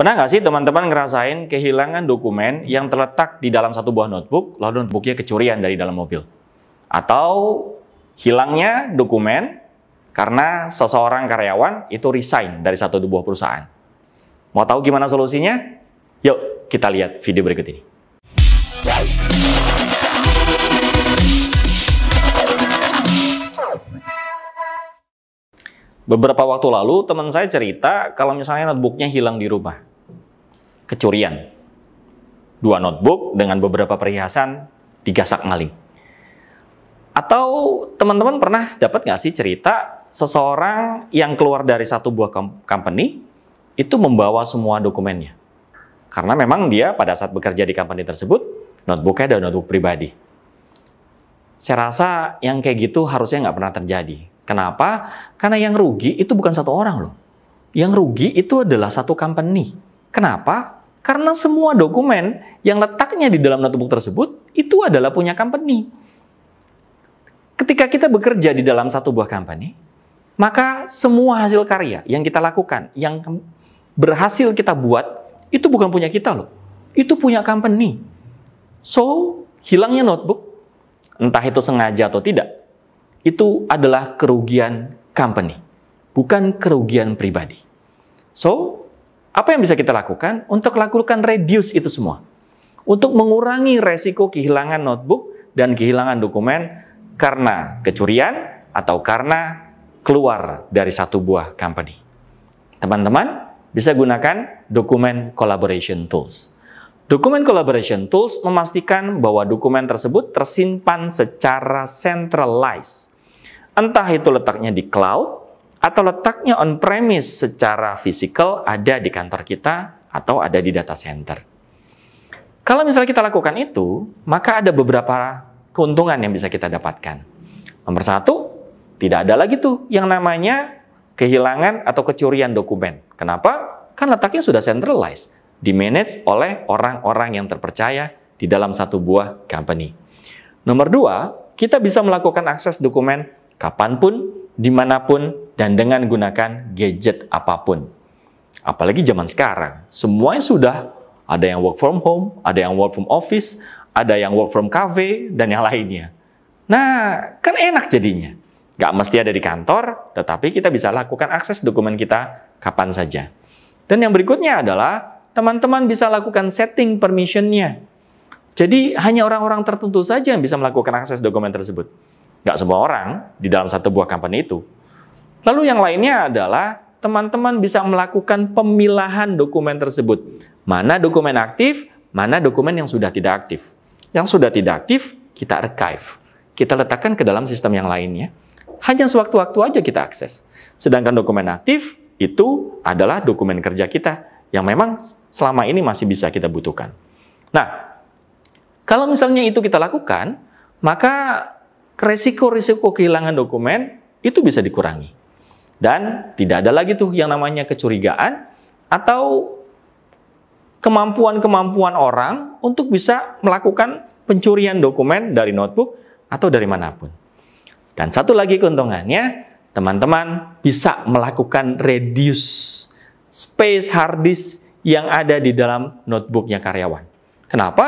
Pernah nggak sih teman-teman ngerasain kehilangan dokumen yang terletak di dalam satu buah notebook, lalu notebooknya kecurian dari dalam mobil? Atau hilangnya dokumen karena seseorang karyawan itu resign dari satu buah perusahaan? Mau tahu gimana solusinya? Yuk kita lihat video berikut ini. Beberapa waktu lalu teman saya cerita kalau misalnya notebooknya hilang di rumah kecurian. Dua notebook dengan beberapa perhiasan digasak maling. Atau teman-teman pernah dapat nggak sih cerita seseorang yang keluar dari satu buah company itu membawa semua dokumennya? Karena memang dia pada saat bekerja di company tersebut, notebooknya ada notebook pribadi. Saya rasa yang kayak gitu harusnya nggak pernah terjadi. Kenapa? Karena yang rugi itu bukan satu orang loh. Yang rugi itu adalah satu company. Kenapa? Karena semua dokumen yang letaknya di dalam notebook tersebut itu adalah punya company. Ketika kita bekerja di dalam satu buah company, maka semua hasil karya yang kita lakukan, yang berhasil kita buat, itu bukan punya kita loh. Itu punya company. So, hilangnya notebook, entah itu sengaja atau tidak, itu adalah kerugian company, bukan kerugian pribadi. So, apa yang bisa kita lakukan? Untuk lakukan reduce itu semua. Untuk mengurangi resiko kehilangan notebook dan kehilangan dokumen karena kecurian atau karena keluar dari satu buah company. Teman-teman bisa gunakan dokumen collaboration tools. Dokumen collaboration tools memastikan bahwa dokumen tersebut tersimpan secara centralized. Entah itu letaknya di cloud atau letaknya on-premise secara fisikal ada di kantor kita atau ada di data center. Kalau misalnya kita lakukan itu, maka ada beberapa keuntungan yang bisa kita dapatkan. Nomor satu, tidak ada lagi tuh yang namanya kehilangan atau kecurian dokumen. Kenapa? Kan letaknya sudah centralized, dimanage oleh orang-orang yang terpercaya di dalam satu buah company. Nomor dua, kita bisa melakukan akses dokumen kapanpun, dimanapun, dan dengan gunakan gadget apapun. Apalagi zaman sekarang, semuanya sudah ada yang work from home, ada yang work from office, ada yang work from cafe, dan yang lainnya. Nah, kan enak jadinya. Gak mesti ada di kantor, tetapi kita bisa lakukan akses dokumen kita kapan saja. Dan yang berikutnya adalah teman-teman bisa lakukan setting permissionnya. Jadi hanya orang-orang tertentu saja yang bisa melakukan akses dokumen tersebut. Gak semua orang di dalam satu buah company itu Lalu yang lainnya adalah teman-teman bisa melakukan pemilahan dokumen tersebut. Mana dokumen aktif, mana dokumen yang sudah tidak aktif. Yang sudah tidak aktif, kita archive. Kita letakkan ke dalam sistem yang lainnya. Hanya sewaktu-waktu aja kita akses. Sedangkan dokumen aktif itu adalah dokumen kerja kita yang memang selama ini masih bisa kita butuhkan. Nah, kalau misalnya itu kita lakukan, maka resiko resiko kehilangan dokumen itu bisa dikurangi. Dan tidak ada lagi tuh yang namanya kecurigaan atau kemampuan-kemampuan orang untuk bisa melakukan pencurian dokumen dari notebook atau dari manapun. Dan satu lagi keuntungannya, teman-teman bisa melakukan reduce space hard disk yang ada di dalam notebooknya karyawan. Kenapa?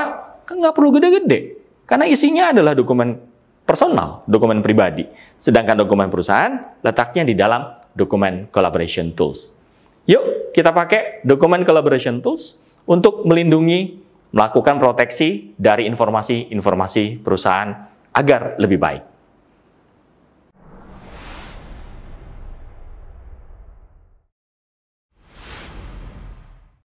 Kan nggak perlu gede-gede. Karena isinya adalah dokumen personal, dokumen pribadi. Sedangkan dokumen perusahaan letaknya di dalam dokumen collaboration tools. Yuk, kita pakai dokumen collaboration tools untuk melindungi, melakukan proteksi dari informasi-informasi perusahaan agar lebih baik.